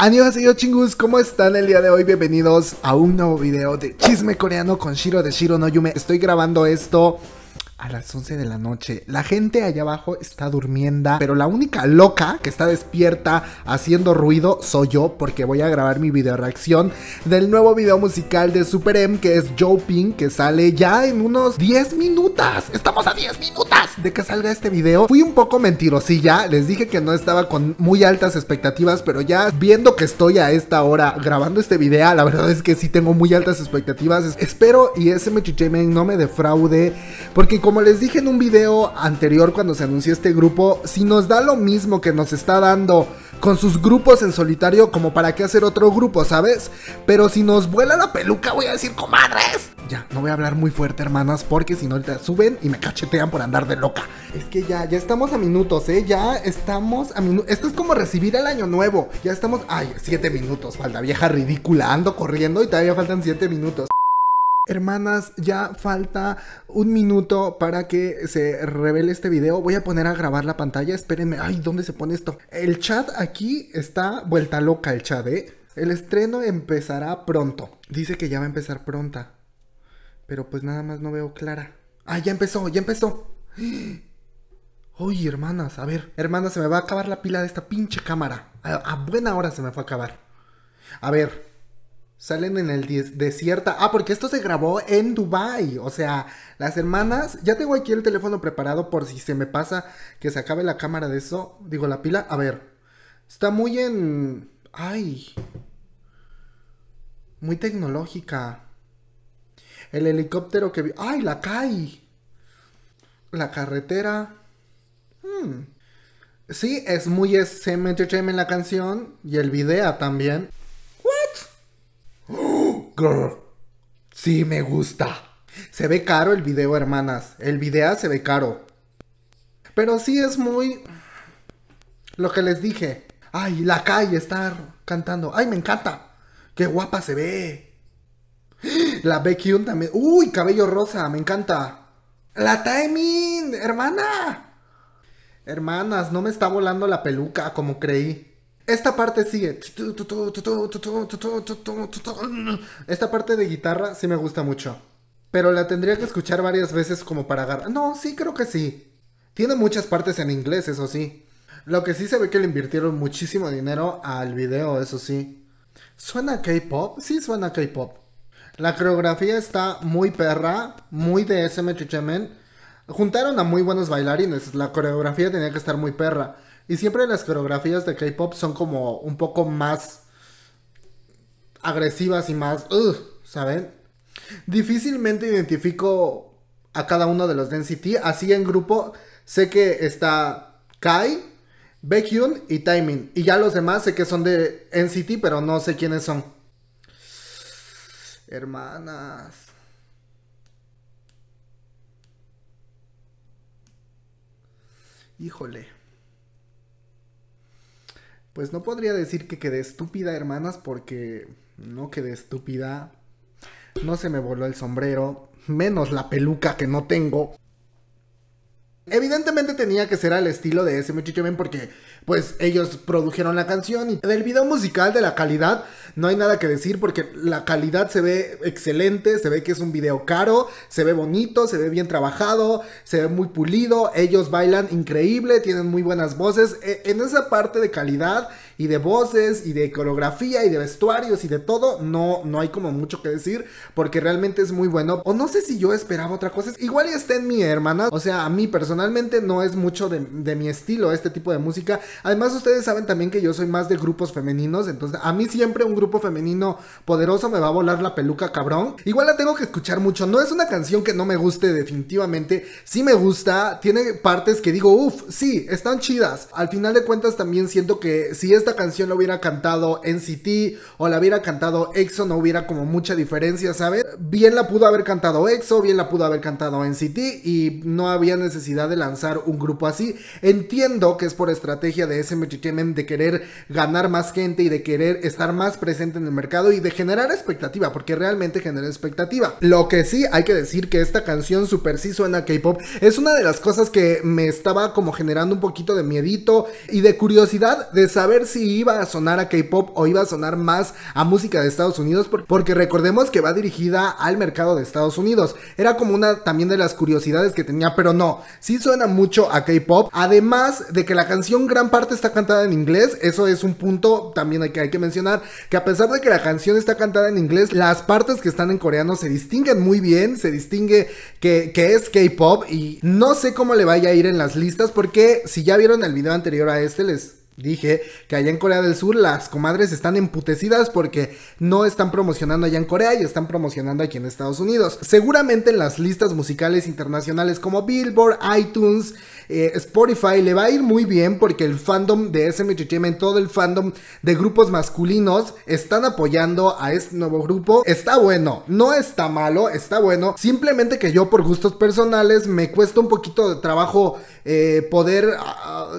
Annyeonghaseyo chingus, ¿cómo están el día de hoy? Bienvenidos a un nuevo video de chisme coreano con Shiro de Shiro no Estoy grabando esto a las 11 de la noche. La gente allá abajo está durmiendo, pero la única loca que está despierta haciendo ruido soy yo porque voy a grabar mi video reacción del nuevo video musical de Super M que es Joe Pink que sale ya en unos 10 minutos. Estamos a 10 minutos de que salga este video. Fui un poco mentirosilla, les dije que no estaba con muy altas expectativas, pero ya viendo que estoy a esta hora grabando este video, la verdad es que sí tengo muy altas expectativas. Espero y ese no me defraude porque como les dije en un video anterior cuando se anunció este grupo, si nos da lo mismo que nos está dando con sus grupos en solitario, como para qué hacer otro grupo, ¿sabes? Pero si nos vuela la peluca, voy a decir, comadres. Ya, no voy a hablar muy fuerte, hermanas, porque si no te suben y me cachetean por andar de loca. Es que ya, ya estamos a minutos, ¿eh? Ya estamos a minutos. Esto es como recibir el año nuevo. Ya estamos. Ay, siete minutos, falta vieja ridícula. Ando corriendo y todavía faltan siete minutos. Hermanas, ya falta un minuto para que se revele este video. Voy a poner a grabar la pantalla. Espérenme. Ay, ¿dónde se pone esto? El chat aquí está vuelta loca el chat, ¿eh? El estreno empezará pronto. Dice que ya va a empezar pronta. Pero pues nada más no veo clara. Ah, ya empezó, ya empezó. Uy, hermanas, a ver. Hermanas, se me va a acabar la pila de esta pinche cámara. A, buena hora se me fue a acabar. A ver, Salen en el desierto Ah, porque esto se grabó en Dubai. O sea, las hermanas. Ya tengo aquí el teléfono preparado por si se me pasa que se acabe la cámara de eso. Digo, la pila. A ver. Está muy en. Ay. Muy tecnológica. El helicóptero que vi. ¡Ay, la calle La carretera. Hmm. Sí, es muy SM Entertainment la canción. Y el video también. Girl, Sí me gusta. Se ve caro el video, hermanas. El video se ve caro. Pero sí es muy... Lo que les dije. Ay, la calle está cantando. Ay, me encanta. Qué guapa se ve. La Baekhyun también. Uy, cabello rosa, me encanta. La timing, hermana. Hermanas, no me está volando la peluca como creí. Esta parte sigue. Esta parte de guitarra sí me gusta mucho. Pero la tendría que escuchar varias veces como para agarrar. No, sí, creo que sí. Tiene muchas partes en inglés, eso sí. Lo que sí se ve que le invirtieron muchísimo dinero al video, eso sí. ¿Suena K-pop? Sí, suena K-pop. La coreografía está muy perra, muy de SM Chamen. Juntaron a muy buenos bailarines. La coreografía tenía que estar muy perra. Y siempre las coreografías de K-pop son como un poco más agresivas y más, ¿saben? Difícilmente identifico a cada uno de los NCT. Así en grupo sé que está Kai, Baekhyun y Taemin. Y ya los demás sé que son de NCT, pero no sé quiénes son. Hermanas. Híjole. Pues no podría decir que quedé estúpida, hermanas, porque no quedé estúpida. No se me voló el sombrero, menos la peluca que no tengo. Evidentemente tenía que ser al estilo de ese muchacho, porque pues ellos produjeron la canción. Y del video musical, de la calidad, no hay nada que decir porque la calidad se ve excelente, se ve que es un video caro, se ve bonito, se ve bien trabajado, se ve muy pulido, ellos bailan increíble, tienen muy buenas voces. E, en esa parte de calidad y de voces y de coreografía y de vestuarios y de todo, no, no hay como mucho que decir porque realmente es muy bueno. O no sé si yo esperaba otra cosa. Igual y está en mi hermana. O sea, a mí personalmente no es mucho de mi estilo este tipo de música. Además, ustedes saben también que yo soy más de grupos femeninos. Entonces, a mí siempre un grupo femenino poderoso me va a volar la peluca, cabrón. Igual la tengo que escuchar mucho. No es una canción que no me guste, definitivamente. Sí me gusta. Tiene partes que digo, uff, sí, están chidas. Al final de cuentas, también siento que si esta canción la hubiera cantado NCT o la hubiera cantado EXO, no hubiera como mucha diferencia, ¿sabes? Bien la pudo haber cantado EXO, bien la pudo haber cantado NCT y no había necesidad de lanzar un grupo así. Entiendo que es por estrategia de SM de querer ganar más gente y de querer estar más presente en el mercado y de generar expectativa, porque realmente genera expectativa. Lo que sí hay que decir que esta canción super sí suena K-pop, es una de las cosas que me estaba como generando un poquito de miedito y de curiosidad de saber si iba a sonar a K-pop o iba a sonar más a música de Estados Unidos, porque recordemos que va dirigida al mercado de Estados Unidos. Era como una también de las curiosidades que tenía, pero no, sí suena mucho a K-pop, además de que la canción Gran parte está cantada en inglés. Eso es un punto también hay que hay que mencionar. Que a pesar de que la canción está cantada en inglés, las partes que están en coreano se distinguen muy bien. Se distingue que, que es K-pop. Y no sé cómo le vaya a ir en las listas. Porque si ya vieron el video anterior a este, les Dije que allá en Corea del Sur las comadres están emputecidas porque no están promocionando allá en Corea y están promocionando aquí en Estados Unidos. Seguramente en las listas musicales internacionales como Billboard, iTunes, eh, Spotify le va a ir muy bien porque el fandom de SM Entertainment, todo el fandom de grupos masculinos están apoyando a este nuevo grupo. Está bueno, no está malo, está bueno. Simplemente que yo por gustos personales me cuesta un poquito de trabajo eh, poder... Ah,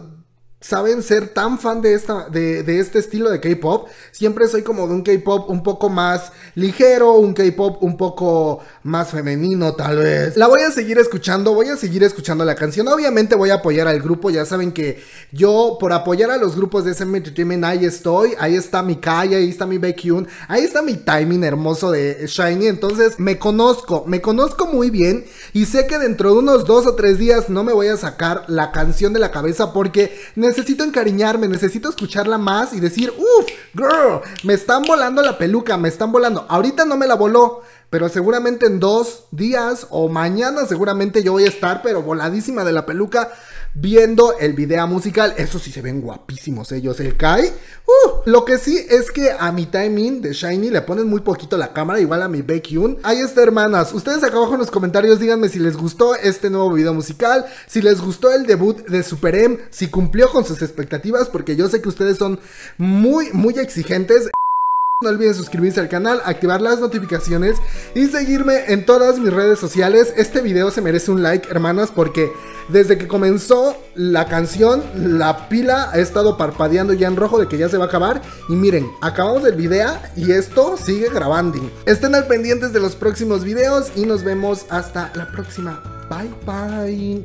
saben ser tan fan de, esta, de, este estilo de K-Pop. Siempre soy como de un K-Pop un poco más ligero, un K-Pop un poco más femenino tal vez. La voy a seguir escuchando, voy a seguir escuchando la canción. Obviamente voy a apoyar al grupo, ya saben que yo por apoyar a los grupos de SM Entertainment ahí estoy, ahí está mi Kai, ahí está mi Baekhyun, ahí está mi timing hermoso de Shiny. Entonces me conozco, me conozco muy bien y sé que dentro de unos dos o tres días no me voy a sacar la canción de la cabeza porque necesito encariñarme, necesito escucharla más y decir, uff, girl, me están volando la peluca, me están volando. Ahorita no me la voló, pero seguramente en dos días o mañana seguramente yo voy a estar, pero voladísima de la peluca viendo el video musical. Eso sí se ven guapísimos ellos. El Kai. Uh, lo que sí es que a mi timing de Shiny le ponen muy poquito la cámara, igual a mi Baekhyun. Ahí está, hermanas. Ustedes acá abajo en los comentarios díganme si les gustó este nuevo video musical, si les gustó el debut de Super M, si cumplió con sus expectativas, porque yo sé que ustedes son muy, muy exigentes. No olviden suscribirse al canal, activar las notificaciones y seguirme en todas mis redes sociales. Este video se merece un like, hermanas, porque desde que comenzó la canción, la pila ha estado parpadeando ya en rojo de que ya se va a acabar. Y miren, acabamos el video y esto sigue grabando. Estén al pendientes de los próximos videos y nos vemos hasta la próxima. Bye bye.